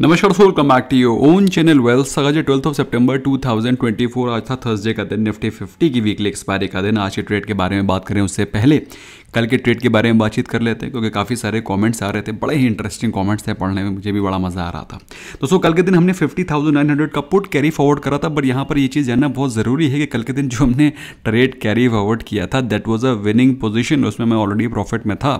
नमस्कार welcome back to your own channel Wealth Saga जी twelfth of सितंबर 2024 आज था थर्सडे का दिन निफ्टी 50 की वीकली एक्सपायरी का दिन आज के ट्रेड के बारे में बात करें उससे पहले कल के ट्रेड के बारे में बातचीत कर लेते हैं क्योंकि काफ़ी सारे कमेंट्स आ रहे थे बड़े ही इंटरेस्टिंग कमेंट्स थे पढ़ने में मुझे भी बड़ा मज़ा आ रहा था दोस्तों कल के दिन हमने हंड्रेड का पुट कैरी फॉरवर्ड करा था बट यहाँ पर ये चीज़ जानना बहुत ज़रूरी है कि कल के दिन जो हमने ट्रेड कैरी फॉरवर्ड किया था that was a winning position उसमें मैं ऑलरेडी प्रॉफिट में था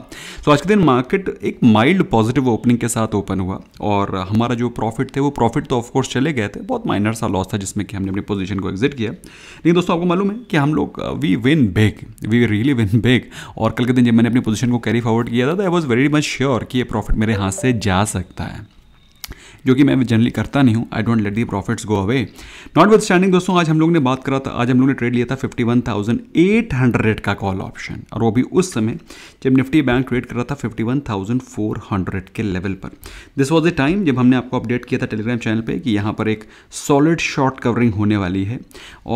सो आज के दिन मार्केट एक माइल्ड पॉजिटिव ओपनिंग के साथ ओपन हुआ और हमारे हमारा जो प्रॉफिट थे वो प्रॉफिट तो ऑफकोर्स चले गए थे बहुत माइनर सा लॉस था जिसमें कि हमने अपनी पोजीशन को एग्जिट किया लेकिन दोस्तों आपको मालूम है कि हम लोग we win big we really win big और कल के दिन जब मैंने अपनी पोजीशन को कैरी फॉरवर्ड किया था तो I was very much sure कि ये प्रॉफिट मेरे हाथ से जा सकता है जो कि मैं जनरली करता नहीं हूँ I don't let the profits go away notwithstanding दोस्तों आज हम लोग ने बात करा था आज हम लोग ने ट्रेड लिया था हंड्रेड का कॉल ऑप्शन और वो भी उस समय जब निफ्टी बैंक ट्रेड कर रहा था हंड्रेड के लेवल पर दिस वॉज द टाइम जब हमने आपको अपडेट किया था टेलीग्राम चैनल पर कि यहाँ पर एक सॉलिड शॉर्ट कवरिंग होने वाली है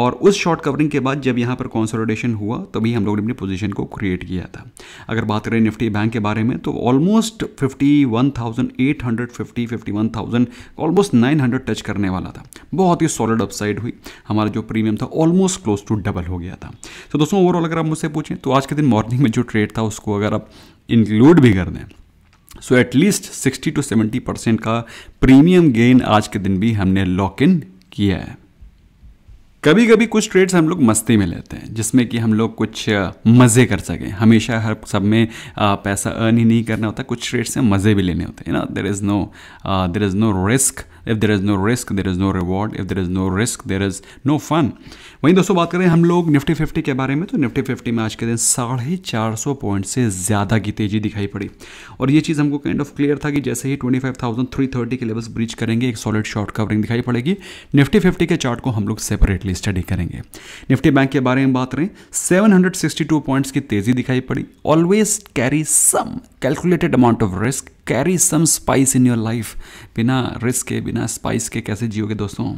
और उस शॉर्ट कवरिंग के बाद जब यहाँ पर कॉन्सोलिडेशन हुआ तभी हम लोग ने अपनी पोजीशन को क्रिएट किया था अगर बात करें निफ्टी बैंक के बारे में तो almost fifty one thousand eight hundred fifty fifty one thousand thousand almost nine hundred touch करने वाला था बहुत ही सॉलिड अपसाइड हुई हमारा जो प्रीमियम था ऑलमोस्ट क्लोज टू डबल हो गया था तो दोस्तों ओवरऑल अगर आप मुझसे पूछें तो आज के दिन मॉर्निंग में जो ट्रेड था उसको अगर आप इंक्लूड भी कर दें so at least sixty to seventy percent का प्रीमियम गेन आज के दिन भी हमने लॉक इन किया है कभी कभी कुछ ट्रेड्स हम लोग मस्ती में लेते हैं जिसमें कि हम लोग कुछ मज़े कर सकें हमेशा हर सब में पैसा अर्न ही नहीं करना होता कुछ ट्रेड्स में मज़े भी लेने होते हैं ना there is no there is no risk if there is no risk there is no reward if there is no risk there is no fun वहीं दोस्तों बात करें हम लोग निफ्टी फिफ्टी के बारे में तो निफ्टी फिफ्टी में आज के दिन साढ़े चार सौ पॉइंट से ज़्यादा की तेज़ी दिखाई पड़ी और ये चीज़ हमको काइंड ऑफ क्लियर था कि जैसे ही twenty five thousand three thirty के लेवल्स ब्रीच करेंगे एक सॉलिड शॉर्ट कवरिंग दिखाई पड़ेगी निफ्टी फिफ्टी के चार्ट को हम लोग सेपरेटली स्टडी करेंगे निफ्टी बैंक के बारे में बात करें seven hundred sixty two points की तेज़ी दिखाई पड़ी always carry some calculated amount of risk carry some spice in your life बिना रिस्क के बिना स्पाइस के कैसे जियोगे दोस्तों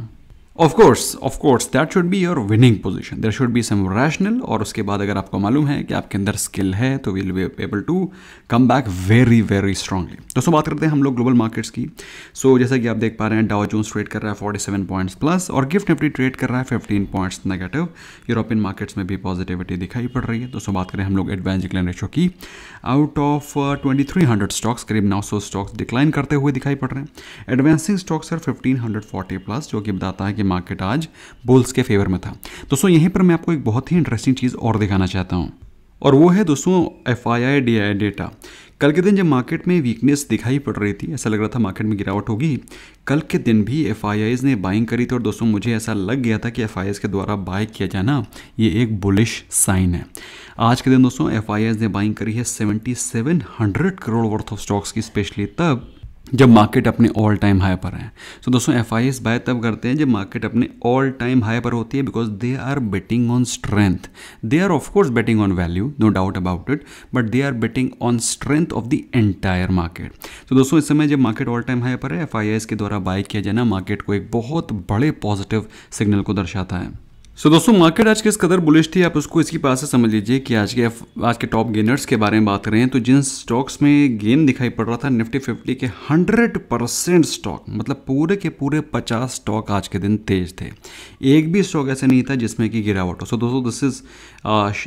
of course of course that should be your winning position there should be some rational और उसके बाद अगर आपको मालूम है कि आपके अंदर स्किल है तो will be able to come back very very strongly दोस्तों बात करते हैं हम लोग ग्लोबल मार्केट्स की सो so, जैसा कि आप देख पा रहे हैं डाउ जोन्स ट्रेड कर रहा है फोर्टी सेवन पॉइंट्स प्लस और गिफ्ट निफ्टी ट्रेड कर रहा है fifteen points negative European markets में भी पॉजिटिविटी दिखाई पड़ रही है दोस्तों बात करें हम लोग एडवांस डिक्लाइन रेशो की out of twenty three hundred stocks करीब नौ सौ स्टॉक्स डिक्लाइन करते हुए दिखाई पड़ रहे हैं advancing stocks sir fifteen hundred forty plus जो कि बताता है कि कि मार्केट आज बुल्स के फेवर में था दोस्तों यहीं पर मैं आपको एक बहुत ही इंटरेस्टिंग चीज़ और दिखाना चाहता हूं और वो है दोस्तों एफ आई डेटा कल के दिन जब मार्केट में वीकनेस दिखाई पड़ रही थी ऐसा लग रहा था मार्केट में गिरावट होगी कल के दिन भी एफ ने बाइंग करी थी और दोस्तों मुझे ऐसा लग गया था कि एफ के द्वारा बाय किया जाना ये एक बुलिश साइन है आज के दिन दोस्तों एफ ने बाइंग करी है seventy crore worth of stocks की स्पेशली तब जब मार्केट अपने ऑल टाइम हाई पर है सो so, दोस्तों एफ आई एस बाय तब करते हैं जब मार्केट अपने ऑल टाइम हाई पर होती है because they are betting on strength they are of course betting on value no doubt about it but they are betting on strength of the entire market तो दोस्तों इस समय जब मार्केट ऑल टाइम हाई पर है एफ आई एस के द्वारा bye किया जाना मार्केट को एक बहुत बड़े पॉजिटिव सिग्नल को दर्शाता है सो so, दोस्तों मार्केट आज किस कदर बुलिश थी आप उसको इसकी पास से समझ लीजिए कि आज के आज के टॉप गेनर्स के बारे में बात करें तो जिन स्टॉक्स में गेन दिखाई पड़ रहा था निफ्टी फिफ्टी के 100 परसेंट स्टॉक मतलब पूरे के पूरे 50 स्टॉक आज के दिन तेज थे एक भी स्टॉक ऐसे नहीं था जिसमें कि गिरावट हो सो so, दोस्तों this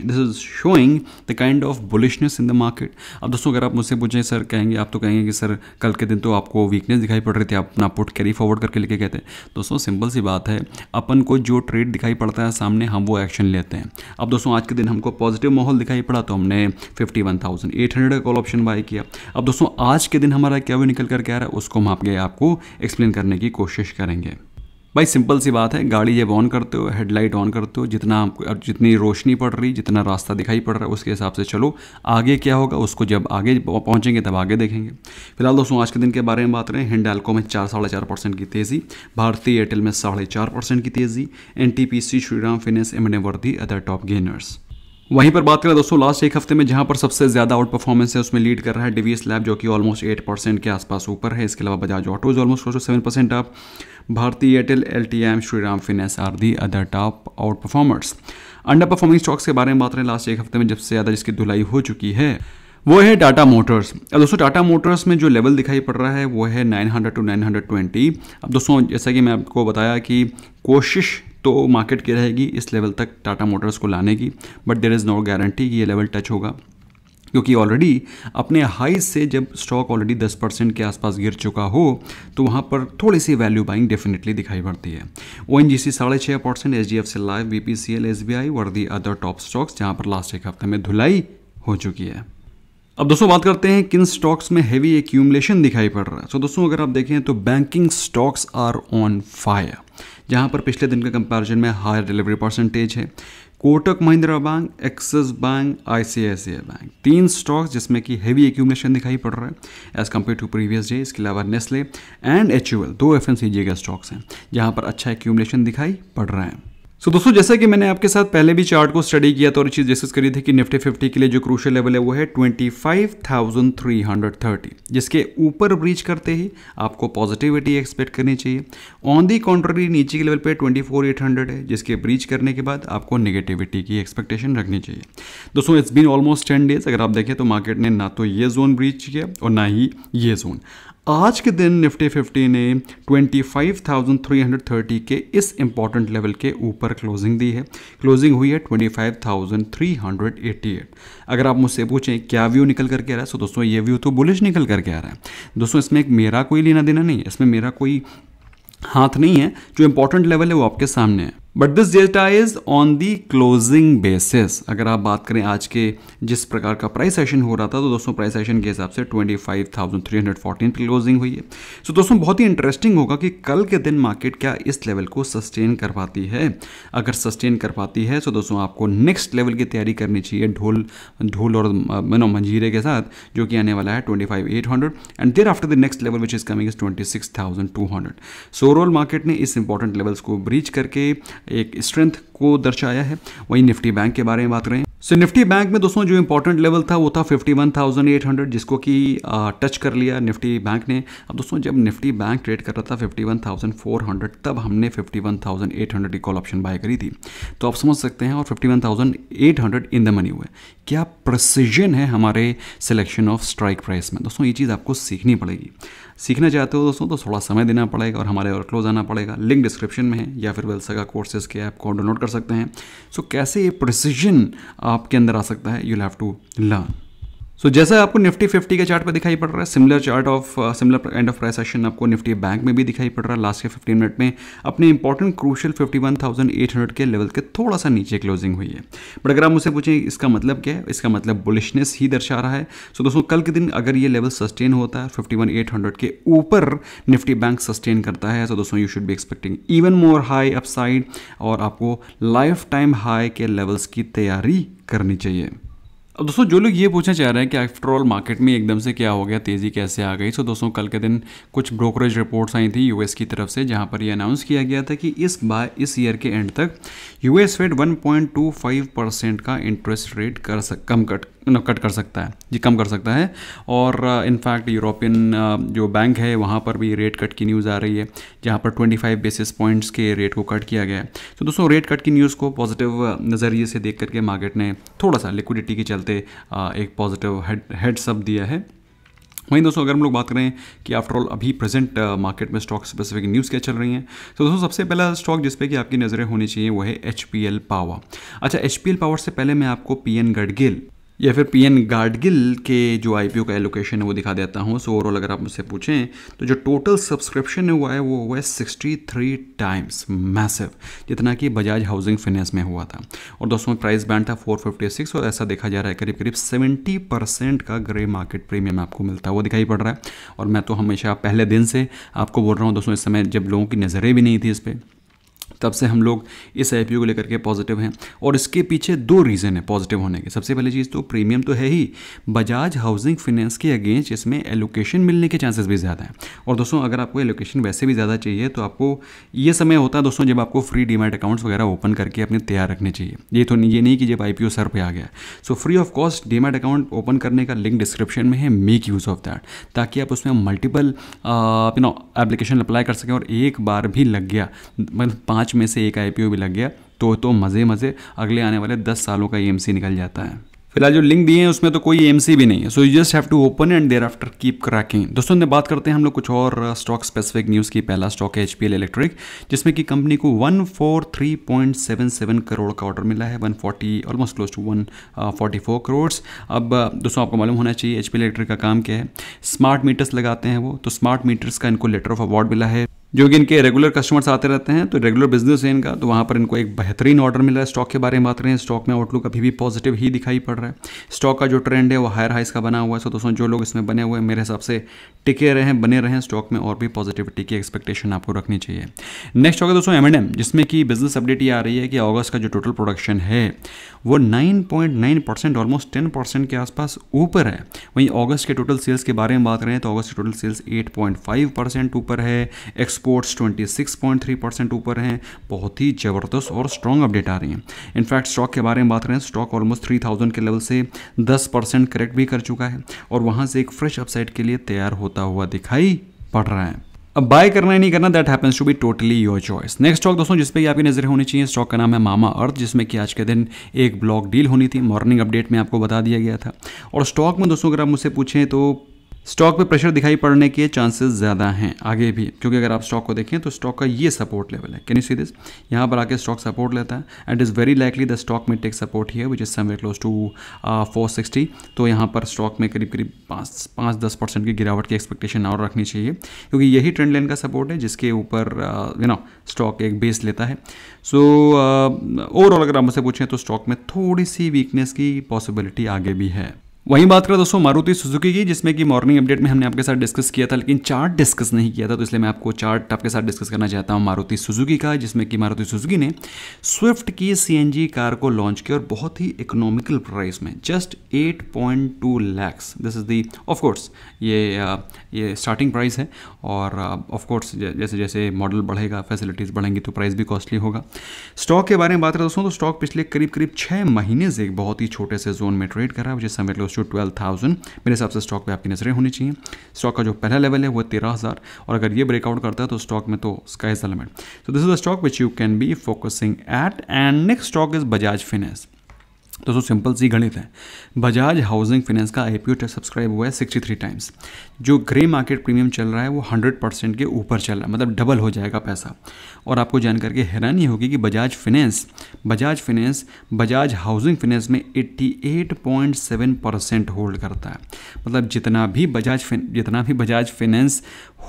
is this is showing the kind of bullishness in the market अब दोस्तों अगर आप मुझसे पूछें सर कहेंगे आप तो कहेंगे कि सर कल के दिन तो आपको वीकनेस दिखाई पड़ रही थी आप अपना पुट कैरी फॉरवर्ड करके लेके गए थे दोस्तों सिंपल सी बात है अपन को जो ट्रेड दिखाई पड़ पड़ता है सामने हम वो एक्शन लेते हैं अब दोस्तों आज के दिन हमको पॉजिटिव माहौल दिखाई पड़ा तो हमने fifty one thousand eight hundred का कॉल ऑप्शन बाय किया अब दोस्तों आज के दिन हमारा क्या वो निकल कर क्या रहा है उसको हम आपके आपको एक्सप्लेन करने की कोशिश करेंगे भाई सिंपल सी बात है गाड़ी जब ऑन करते हो हेडलाइट ऑन करते हो जितना आपको जितनी रोशनी पड़ रही जितना रास्ता दिखाई पड़ रहा है उसके हिसाब से चलो आगे क्या होगा उसको जब आगे पहुँचेंगे तब आगे देखेंगे फिलहाल दोस्तों आज के दिन के बारे में बात करें हिंडालको में चार साढ़े चार परसेंट की तेज़ी भारतीय एयरटेल में साढ़े चार परसेंट की तेज़ी N T P C Shriram Finance M N were the other top gainers वहीं पर बात करें दोस्तों लास्ट एक हफ्ते में जहां पर सबसे ज़्यादा आउट परफॉर्मेंस है उसमें लीड कर रहा है डिवीस लैब जो कि ऑलमोस्ट एट परसेंट के आसपास ऊपर है इसके अलावा बजाज ऑटोज ऑलमोस्ट सोचो seven percent up Bharti Airtel L T M Shriram Finance are the other top outperformers underperforming stocks के बारे में बात करें लास्ट एक हफ्ते में जब से ज़्यादा जिसकी धुलाई हो चुकी है वो है टाटा मोटर्स अब दोस्तों टाटा मोटर्स में जो लेवल दिखाई पड़ रहा है वो है 900 टू 920 अब दोस्तों जैसा कि मैं आपको बताया कि कोशिश तो मार्केट की रहेगी इस लेवल तक टाटा मोटर्स को लाने की but there is no guarantee कि ये लेवल टच होगा क्योंकि ऑलरेडी अपने हाई से जब स्टॉक ऑलरेडी 10 परसेंट के आसपास गिर चुका हो तो वहाँ पर थोड़ी सी वैल्यू बाइंग डेफिनेटली दिखाई पड़ती है ओ एन जी सी साढ़े छः percent H D F C Life B P C L S B I were the other top stocks जहाँ पर लास्ट एक हफ्ते में धुलाई हो चुकी है अब दोस्तों बात करते हैं किन स्टॉक्स में हैवी एक्यूमलेशन दिखाई पड़ रहा है सो so, दोस्तों अगर आप देखें तो banking stocks are on fire जहां पर पिछले दिन के कंपैरिजन में हायर डिलीवरी परसेंटेज है Kotak Mahindra Bank Axis Bank I bank तीन स्टॉक्स जिसमें कि हैवी एक्यूमलेशन दिखाई पड़ रहा है as compared to previous day इसके अलावा नेस्ले एंड एच दो एफ के स्टॉक्स हैं जहाँ पर अच्छा एक्यूमलेशन दिखाई पड़ रहा है सो so, दोस्तों जैसा कि मैंने आपके साथ पहले भी चार्ट को स्टडी किया था और चीज़ डिस्कस करी थी कि निफ्टी 50 के लिए जो क्रूशल लेवल है वो है 25,330 जिसके ऊपर ब्रीच करते ही आपको पॉजिटिविटी एक्सपेक्ट करनी चाहिए ऑन दी कॉन्ट्ररी नीचे के लेवल पे 24,800 है जिसके ब्रीच करने के बाद आपको निगेटिविटी की एक्सपेक्टेशन रखनी चाहिए दोस्तों it's been almost ten days अगर आप देखें तो मार्केट ने ना तो ये जोन ब्रीच किया और ना ही ये जोन आज के दिन निफ्टी 50 ने 25,330 के इस इम्पॉर्टेंट लेवल के ऊपर क्लोजिंग दी है क्लोजिंग हुई है 25,388 अगर आप मुझसे पूछें क्या व्यू निकल करके आ रहा है सो तो दोस्तों ये व्यू तो बुलिश निकल करके आ रहा है दोस्तों इसमें एक मेरा कोई लेना देना नहीं है इसमें मेरा कोई हाथ नहीं है जो इंपॉर्टेंट लेवल है वो आपके सामने है but this data is on the closing basis अगर आप बात करें आज के जिस प्रकार का प्राइस सेशन हो रहा था तो दोस्तों प्राइस सेशन के हिसाब से 25,314 पे क्लोजिंग हुई है सो so, दोस्तों बहुत ही इंटरेस्टिंग होगा कि कल के दिन मार्केट क्या इस लेवल को सस्टेन कर पाती है अगर सस्टेन कर पाती है तो दोस्तों आपको नेक्स्ट लेवल की तैयारी करनी चाहिए ढोल ढोल और मनो मंजीरे के साथ जो कि आने वाला है twenty five eight hundred and thereafter the next level which is coming is twenty six thousand two hundred so overall market ने इस इंपॉर्टेंट लेवल्स को ब्रीच करके एक स्ट्रेंथ को दर्शाया है वहीं निफ्टी बैंक के बारे में बात करें सो so, निफ्टी बैंक में दोस्तों जो इंपॉर्टेंट लेवल था वो था 51,800 जिसको कि टच कर लिया निफ्टी बैंक ने अब दोस्तों जब निफ्टी बैंक ट्रेड कर रहा था 51,400 तब हमने 51,800 की कॉल ऑप्शन बाय करी थी तो आप समझ सकते हैं और 51,800 इन द मनी हुए क्या प्रसिजन है हमारे सिलेक्शन ऑफ स्ट्राइक प्राइस में दोस्तों ये चीज़ आपको सीखनी पड़ेगी सीखना चाहते हो दोस्तों तो थोड़ा समय देना पड़ेगा और हमारे और क्लोज आना पड़ेगा लिंक डिस्क्रिप्शन में है या फिर वेलसगा कोर्सेज के ऐप को डाउनलोड कर सकते हैं सो so, कैसे ये प्रसिजन आपके अंदर आ सकता है you have to learn so so, जैसा आपको निफ्टी फिफ्टी के चार्ट पर दिखाई पड़ रहा है similar chart of similar end of price action आपको निफ्टी बैंक में भी दिखाई पड़ रहा है लास्ट के 15 मिनट में अपने इंपॉर्टेंट क्रूशियल 51,800 के लेवल के थोड़ा सा नीचे क्लोजिंग हुई है बट अगर आप मुझसे पूछें इसका मतलब क्या है इसका मतलब बुलिशनेस ही दर्शा रहा है सो so, दोस्तों कल के दिन अगर ये लेवल सस्टेन होता है फिफ्टी के ऊपर निफ्टी बैंक सस्टेन करता है सो तो so, दोस्तों you should be expecting even more high upside और आपको लाइफ टाइम हाई के लेवल्स की तैयारी करनी चाहिए अब दोस्तों जो लोग ये पूछना चाह रहे हैं कि आफ्टर ऑल मार्केट में एकदम से क्या हो गया तेज़ी कैसे आ गई सो तो दोस्तों कल के दिन कुछ ब्रोकरेज रिपोर्ट्स आई थी यूएस की तरफ से जहां पर ये अनाउंस किया गया था कि इस बार इस ईयर के एंड तक यूएस फेड 1.25 परसेंट का इंटरेस्ट रेट कर सक, कम कट मतलब कट कर सकता है जी कम कर सकता है और इनफैक्ट uh, यूरोपियन uh, जो बैंक है वहाँ पर भी रेट कट की न्यूज़ आ रही है जहाँ पर 25 बेसिस पॉइंट्स के रेट को कट किया गया है तो दोस्तों रेट कट की न्यूज़ को पॉजिटिव uh, नज़रिए से देख करके मार्केट ने थोड़ा सा लिक्विडिटी के चलते एक पॉजिटिव हेड हेडसअप दिया है वहीं दोस्तों अगर हम लोग बात करें कि आफ्टरऑल अभी प्रेजेंट मार्केट में स्टॉक स्पेसिफिक न्यूज़ क्या चल रही हैं तो दोस्तों सबसे पहला स्टॉक जिस पे कि आपकी नज़रें होनी चाहिए वो है एच पी एल पावर अच्छा एच पी एल पावर से पहले मैं आपको पी एन गडगेल या फिर पी एन गार्डगिल के जो आई पी ओ का एलोकेशन है वो दिखा देता हूँ सो ओवरऑल अगर आप मुझसे पूछें तो जो टोटल सब्सक्रिप्शन हुआ है वो हुआ है सिक्सटी थ्री टाइम्स मैसिव जितना कि बजाज हाउसिंग फाइनेंस में हुआ था और दोस्तों प्राइस बैंड था फोर फिफ्टी सिक्स और ऐसा देखा जा रहा है करीब करीब सेवेंटी परसेंट का ग्रे मार्केट प्रीमियम आपको मिलता है वो दिखाई पड़ रहा है और मैं तो हमेशा पहले दिन से आपको बोल रहा हूँ दोस्तों इस समय जब लोगों की नज़रें भी नहीं थी इस पर तब से हम लोग इस आई को लेकर के पॉजिटिव हैं और इसके पीछे दो रीज़न है पॉजिटिव होने के सबसे पहली चीज़ तो प्रीमियम तो है ही बजाज हाउसिंग फाइनेंस के अगेंस्ट इसमें एलोकेशन मिलने के चांसेस भी ज़्यादा हैं और दोस्तों अगर आपको एलोकेशन वैसे भी ज़्यादा चाहिए तो आपको ये समय होता है दोस्तों जब आपको फ्री डीमेट अकाउंट्स वगैरह ओपन करके अपने तैयार रखने चाहिए ये तो नहीं ये नहीं कि जब आई पी सर पर आ गया so free of cost demat account open करने का लिंक डिस्क्रिप्शन में है मेक यूज़ ऑफ दैट ताकि आप उसमें multiple you know application apply कर सकें और एक बार भी लग गया मतलब पाँच पाँच में से एक आई भी लग गया तो तो मज़े मज़े अगले आने वाले दस सालों का ई e निकल जाता है फिलहाल जो लिंक दिए हैं उसमें तो कोई एम e भी नहीं है so you just have to open and thereafter keep cracking दोस्तों ने बात करते हैं हम लोग कुछ और स्टॉक स्पेसिफिक न्यूज़ की पहला स्टॉक है एच इलेक्ट्रिक जिसमें कि कंपनी को 143.77 करोड़ का ऑर्डर मिला है 140 ऑलमोस्ट क्लोज टू 144 करोड़ अब uh, दोस्तों आपको मालूम होना चाहिए एच इलेक्ट्रिक का काम क्या है स्मार्ट मीटर्स लगाते हैं वो तो स्मार्ट मीटर्स का इनको लेटर ऑफ अवार्ड मिला है जो कि इनके रेगुलर कस्टमर्स आते रहते हैं तो रेगुलर बिजनेस है इनका तो वहाँ पर इनको एक बेहतरीन ऑर्डर मिल रहा है स्टॉक के बारे में बात करें स्टॉक में आउटलुक अभी भी पॉजिटिव ही दिखाई पड़ रहा है स्टॉक का जो ट्रेंड है वो हायर हाइस का बना हुआ है सो दोस्तों जो लोग इसमें बने हुए हैं मेरे हिसाब से टिके रहे हैं बने रहें स्टॉक में और भी पॉजिटिविटी की एक्सपेक्टेशन आपको रखनी चाहिए नेक्स्ट होगा दोस्तों एम M&M, जिसमें कि बिजनेस अपडेट ये आ रही है कि ऑगस्ट का जो टोटल प्रोडक्शन है वो nine percent almost ten percent के आसपास ऊपर है वहीं ऑगस्ट के टोटल सेल्स के बारे में बात करें तो ऑगस्ट के टोटल सेल्स एट परसेंट ऊपर है एक्सपोर्ट्स 26.3 परसेंट ऊपर हैं बहुत ही ज़बरदस्त और स्ट्रॉन्ग अपडेट आ रही है इनफैक्ट स्टॉक के बारे में बात करें स्टॉक ऑलमोस्ट 3000 के लेवल से 10 परसेंट करेक्ट भी कर चुका है और वहाँ से एक फ्रेश अपसाइड के लिए तैयार होता हुआ दिखाई पड़ रहा है अब बाय करना ही नहीं करना that happens to be totally your choice next stock दोस्तों जिस पे कि आपकी नजर होनी चाहिए स्टॉक का नाम है मामा अर्थ जिसमें कि आज के दिन एक ब्लॉक डील होनी थी मॉर्निंग अपडेट में आपको बता दिया गया था और स्टॉक में दोस्तों अगर आप मुझसे पूछें तो स्टॉक पे प्रेशर दिखाई पड़ने के चांसेस ज़्यादा हैं आगे भी क्योंकि अगर आप स्टॉक को देखें तो स्टॉक का ये सपोर्ट लेवल है कैन यू सी दिस यहाँ पर आके स्टॉक सपोर्ट लेता है and is very likely the stock में टेक सपोर्ट ही है which is somewhere close to four sixty तो यहाँ पर स्टॉक में करीब करीब पाँच पाँच दस परसेंट की गिरावट की एक्सपेक्टेशन और रखनी चाहिए क्योंकि यही ट्रेंड लाइन का सपोर्ट है जिसके ऊपर यू नो स्टॉक एक बेस लेता है सो ओवरऑल uh, अगर आप मुझसे पूछें तो स्टॉक में थोड़ी सी वीकनेस की पॉसिबिलिटी आगे भी है वहीं बात करें दोस्तों मारुति सुजुकी की जिसमें कि मॉर्निंग अपडेट में हमने आपके साथ डिस्कस किया था लेकिन चार्ट डिस्कस नहीं किया था तो इसलिए मैं आपको चार्ट आपके साथ डिस्कस करना चाहता हूं मारुति सुजुकी का जिसमें कि मारुति सुजुकी ने स्विफ्ट की सीएनजी कार को लॉन्च किया और बहुत ही इकोनॉमिकल प्राइस में just eight point two lakhs this is the of course ये ये स्टार्टिंग प्राइस है और ऑफकोर्स uh, जैसे जैसे मॉडल बढ़ेगा फैसिलिटीज़ बढ़ेंगी तो प्राइस भी कॉस्टली होगा स्टॉक के बारे में बात करें दोस्तों तो स्टॉक पिछले करीब करीब छः महीने से एक बहुत ही छोटे से जोन में ट्रेड कर रहा है मुझे समझ लो टू ट्वेल्व थाउजेंड मेरे हिसाब से स्टॉक पे आपकी नज़रें होनी चाहिए स्टॉक का जो पहला लेवल है वो तेरह हज़ार और अगर ये ब्रेकआउट करता है तो स्टॉक में तो sky is so this is the stock which you can be focusing at and next stock is Bajaj finance तो दोस्तों सिंपल सी गणित है बजाज हाउसिंग फाइनेंस का आई पी सब्सक्राइब हुआ है सिक्सटी थ्री टाइम्स जो ग्रे मार्केट प्रीमियम चल रहा है वो हंड्रेड परसेंट के ऊपर चल रहा है मतलब डबल हो जाएगा पैसा और आपको जानकर के हैरानी होगी कि Bajaj finance Bajaj finance Bajaj housing finance में eighty eight point seven percent hold करता है मतलब जितना भी बजाज जितना भी बजाज फाइनेंस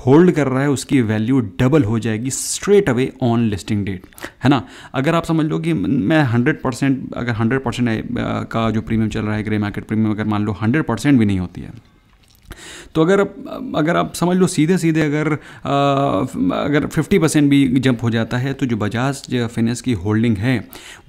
होल्ड कर रहा है उसकी वैल्यू डबल हो जाएगी straight away on listing date है ना अगर आप समझ लो कि मैं 100 परसेंट अगर 100 परसेंट का जो प्रीमियम चल रहा है ग्रे मार्केट प्रीमियम अगर मान लो 100 परसेंट भी नहीं होती है तो अगर अगर आप समझ लो सीधे सीधे अगर अगर फिफ्टी परसेंट भी जंप हो जाता है तो जो बजाज फाइनेंस की होल्डिंग है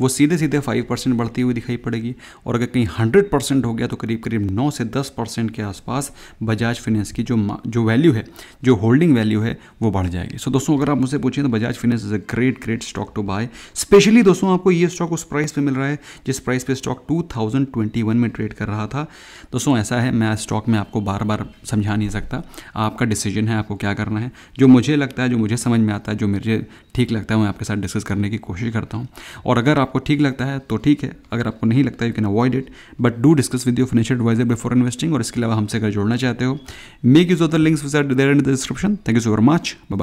वो सीधे सीधे फाइव परसेंट बढ़ती हुई दिखाई पड़ेगी और अगर कहीं हंड्रेड परसेंट हो गया तो करीब करीब नौ से दस परसेंट के आसपास बजाज फाइनेंस की जो जो वैल्यू है जो होल्डिंग वैल्यू है वो बढ़ जाएगी सो so, दोस्तों अगर आप मुझसे पूछें तो Bajaj finance is a great great stock to buy specially दोस्तों आपको ये स्टॉक उस प्राइस पर मिल रहा है जिस प्राइस पर स्टॉक टू में ट्रेड कर रहा था दोस्तों ऐसा है मैं स्टॉक में आपको बार बार समझा नहीं सकता आपका डिसीजन है आपको क्या करना है जो मुझे लगता है जो मुझे समझ में आता है जो मुझे ठीक लगता है मैं आपके साथ डिस्कस करने की कोशिश करता हूँ और अगर आपको ठीक लगता है तो ठीक है अगर आपको नहीं लगता you can avoid it but do discuss with your financial advisor before investing और इसके अलावा हमसे अगर जोड़ना चाहते हो make use of the links within the description thank you so very much bye